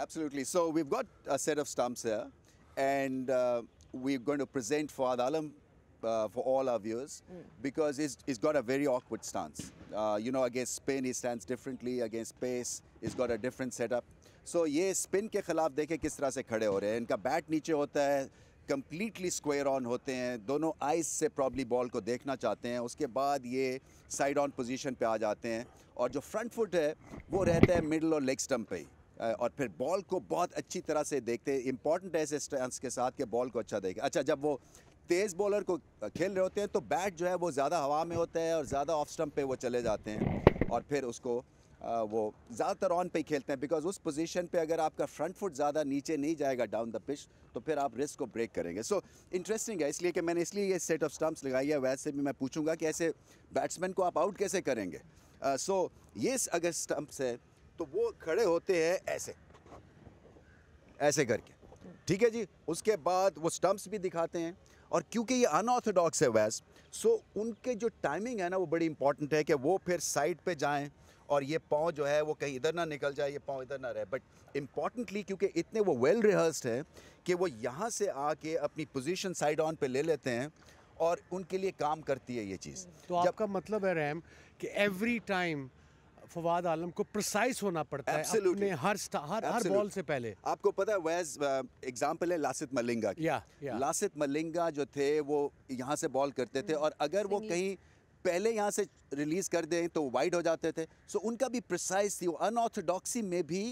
Absolutely. So we've got a set of stumps here and uh, we're going to present for Alam uh, for all our viewers mm. because he's, he's got a very awkward stance. Uh, you know, against spin he stands differently, against pace he's got a different setup. So ये spin के खिलाफ देखे किस तरह से खड़े हो रहे हैं इनका bat नीचे होता है कम्प्लीटली स्क्वायर ऑन होते हैं दोनों आइज से प्रॉब्ली बॉल को देखना चाहते हैं उसके बाद ये साइड ऑन पोजीशन पे आ जाते हैं और जो फ्रंट फुट है वो रहता है मिडल और लेग स्टम्प पे ही और फिर बॉल को बहुत अच्छी तरह से देखते इंपॉर्टेंट है ऐसे स्टैंड के साथ कि बॉल को अच्छा देखें अच्छा जब वो तेज़ बॉलर को खेल रहे होते हैं तो बैट जो है वो ज़्यादा हवा में होता है और ज़्यादा ऑफ स्टम्प पे वो चले जाते हैं और फिर उसको वो ज़्यादातर ऑन पे ही खेलते हैं बिकॉज उस पोजीशन पे अगर आपका फ्रंट फुट ज़्यादा नीचे नहीं जाएगा डाउन द पिच तो फिर आप रिस्क को ब्रेक करेंगे सो so, इंटरेस्टिंग है इसलिए कि मैंने इसलिए ये सेट ऑफ स्टम्प्स लगाई है वैसे भी मैं पूछूंगा कि ऐसे बैट्समैन को आप आउट कैसे करेंगे सो uh, so, ये अगर स्टम्प्स है तो वो खड़े होते हैं ऐसे ऐसे करके ठीक है जी उसके बाद वो स्टम्प्स भी दिखाते हैं और क्योंकि ये अनऑर्थोडॉक्स है वैस सो उनके जो टाइमिंग है ना वो बड़ी इंपॉर्टेंट है कि वो फिर साइड पे जाएं और ये पाँव जो है वो कहीं इधर ना निकल जाए ये पाँव इधर ना रहे बट इम्पॉर्टेंटली क्योंकि इतने वो वेल रिहर्स्ड हैं कि वो यहाँ से आके अपनी पोजीशन साइड ऑन पे ले लेते हैं और उनके लिए काम करती है ये चीज़ तो आपका मतलब है रैम कि एवरी टाइम फवाद आलम को प्रिसाइज होना पड़ता Absolutely. है अपने हर हर हर बॉल से पहले आपको पता है वैज एग्जांपल uh, है लासित मलिंगा की yeah, yeah. लासित मलिंगा जो थे वो यहाँ से बॉल करते थे hmm. और अगर वो कहीं पहले यहाँ से रिलीज कर दें तो वाइड हो जाते थे सो so, उनका भी प्रिसाइज थी अनऑर्थोडॉक्सी में भी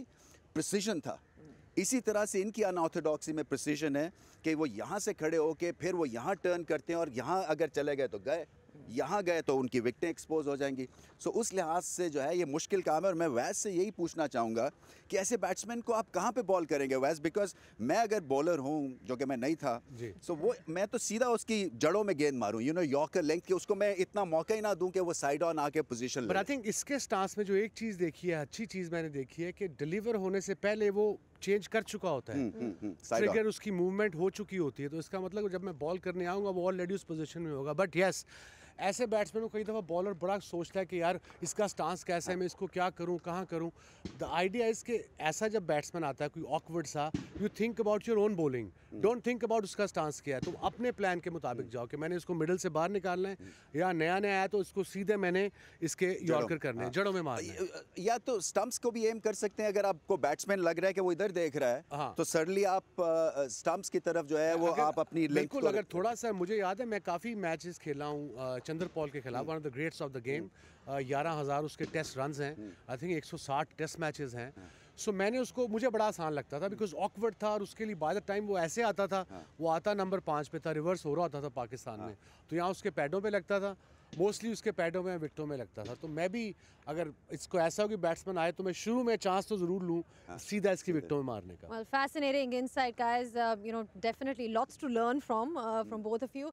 प्रिसीजन था hmm. इसी तरह से इनकी अनऑर्थोडॉक्सी में प्रिसीजन है कि वो यहाँ से खड़े होके फिर वो यहाँ टर्न करते हैं और यहाँ अगर चले गए तो गए यहाँ गए तो उनकी विकटें एक्सपोज हो जाएंगी सो उस लिहाज से जो है ये मुश्किल काम है और मैं वैस से यही पूछना चाहूँगा कि ऐसे बैट्समैन को आप कहाँ पर बॉल करेंगे वैस बिकॉज मैं अगर बॉलर हूँ जो कि मैं नहीं था सो वो मैं तो सीधा उसकी जड़ों में गेंद मारूँ यू नो यॉकर लेंथ की उसको मैं इतना मौका ही ना दूँ कि वो साइड ऑन आके पोजिशन आई थिंक इसके स्टांस में जो एक चीज़ देखी है अच्छी चीज़ मैंने देखी है कि डिलीवर होने से पहले वो चेंज कर चुका होता है ट्रिगर हम्म, हम्म, हम्म, उसकी मूवमेंट हो चुकी होती है तो इसका मतलब जब मैं बॉल करने आऊँगा वो ऑलरेडी उस पोजिशन में होगा बट येस ऐसे बैट्समैन को कई दफ़ा बॉलर बड़ा सोचता है कि यार इसका स्टांस कैसा है मैं इसको क्या करूँ कहाँ करूँ द आइडिया इज़ कि ऐसा जब बैट्समैन आता है कोई ऑकवर्ड सा you think about your own bowling don't think about उसका स्टांस क्या है तुम तो अपने प्लान के मुताबिक जाओ कि मैंने इसको मिडिल से बाहर निकालना है या नया नया आया तो इसको सीधे मैंने इसके यॉर्कर करने हाँ। जड़ों में मारना या तो स्टम्प्स को भी एम कर सकते हैं अगर आपको बैट्समैन लग रहा है कि वो इधर अगर देख रहा है हाँ। तो सडनली आप स्टम्प्स की तरफ जो है वो आप अपनी बिल्कुल अगर थोड़ा सा मुझे याद है मैं काफ़ी मैचेस खेला हूँ चंद्र पॉल के खिलाफ one of the greats of the game ग्यारह हज़ार उसके टेस्ट रन हैं आई हम्म। थिंक एक सौ साठ टेस्ट मैचेस हैं सो हाँ। मैंने उसको मुझे बड़ा आसान लगता था बिकॉज ऑकवर्ड था और उसके लिए बाय द टाइम वो ऐसे आता था हाँ। वो आता नंबर पाँच पे था रिवर्स हो रहा होता था पाकिस्तान हाँ। में तो यहाँ उसके पैडों पर लगता था मोस्टली उसके पैडों में विकटों में लगता था तो मैं भी अगर इसको ऐसा हो कि बैट्समैन आए तो मैं शुरू में चांस तो जरूर लूँ हाँ, सीधा इसकी विकटों में मारने का fascinating insight guys you know definitely lots to learn from from both of you